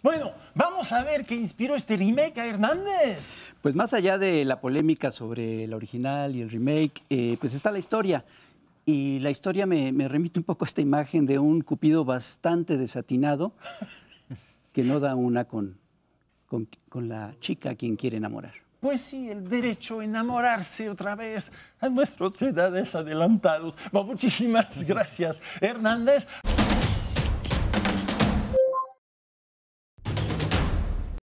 Bueno, vamos a ver qué inspiró este remake a Hernández. Pues más allá de la polémica sobre el original y el remake, eh, pues está la historia. Y la historia me, remite un poco a esta imagen de un cupido bastante desatinado que no da una con, con, la chica a quien quiere enamorar. Pues sí, el derecho a enamorarse otra vez a nuestros edades adelantados. Muchísimas gracias, Hernández.